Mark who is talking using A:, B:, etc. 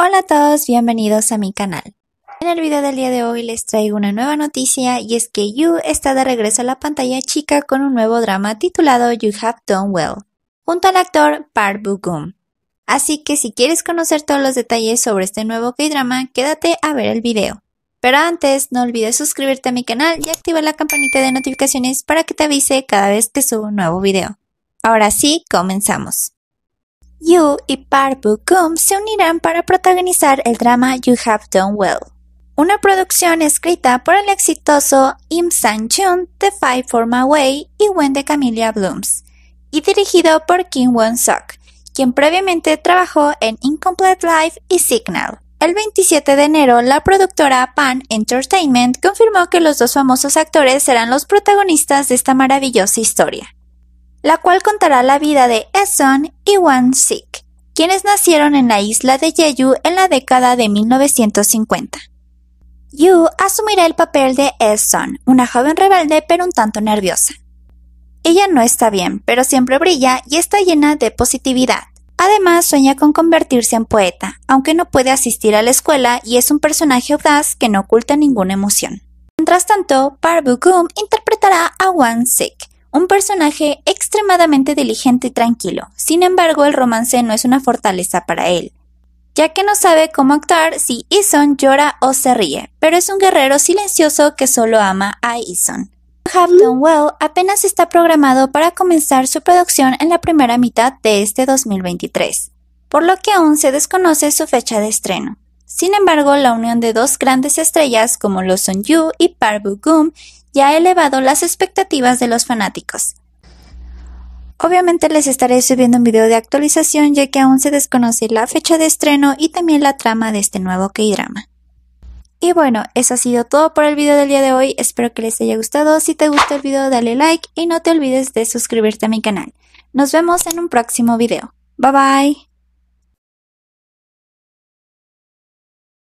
A: Hola a todos, bienvenidos a mi canal. En el video del día de hoy les traigo una nueva noticia y es que Yu está de regreso a la pantalla chica con un nuevo drama titulado You Have Done Well, junto al actor Park Bo-gum. Así que si quieres conocer todos los detalles sobre este nuevo K-drama, quédate a ver el video. Pero antes, no olvides suscribirte a mi canal y activar la campanita de notificaciones para que te avise cada vez que subo un nuevo video. Ahora sí, comenzamos. Yu y Park Bo-gum se unirán para protagonizar el drama You Have Done Well, una producción escrita por el exitoso Im Sang-chun de Five For My Way y de Camilla Blooms, y dirigido por Kim Won-suk, quien previamente trabajó en Incomplete Life y Signal. El 27 de enero, la productora Pan Entertainment confirmó que los dos famosos actores serán los protagonistas de esta maravillosa historia la cual contará la vida de Eson y Wan Sik, quienes nacieron en la isla de Jeju en la década de 1950. Yu asumirá el papel de Eson, una joven rebelde pero un tanto nerviosa. Ella no está bien, pero siempre brilla y está llena de positividad. Además, sueña con convertirse en poeta, aunque no puede asistir a la escuela y es un personaje audaz que no oculta ninguna emoción. Mientras tanto, Park interpretará a Wan Sik, un personaje extremadamente diligente y tranquilo. Sin embargo, el romance no es una fortaleza para él, ya que no sabe cómo actuar si Ison llora o se ríe, pero es un guerrero silencioso que solo ama a Ison. Have Done mm. Well apenas está programado para comenzar su producción en la primera mitad de este 2023, por lo que aún se desconoce su fecha de estreno. Sin embargo, la unión de dos grandes estrellas como Lo Son Yu y Parbu Gum ya ha elevado las expectativas de los fanáticos. Obviamente les estaré subiendo un video de actualización ya que aún se desconoce la fecha de estreno y también la trama de este nuevo K-drama. Y bueno, eso ha sido todo por el video del día de hoy, espero que les haya gustado, si te gusta el video dale like y no te olvides de suscribirte a mi canal. Nos vemos en un próximo video. Bye bye.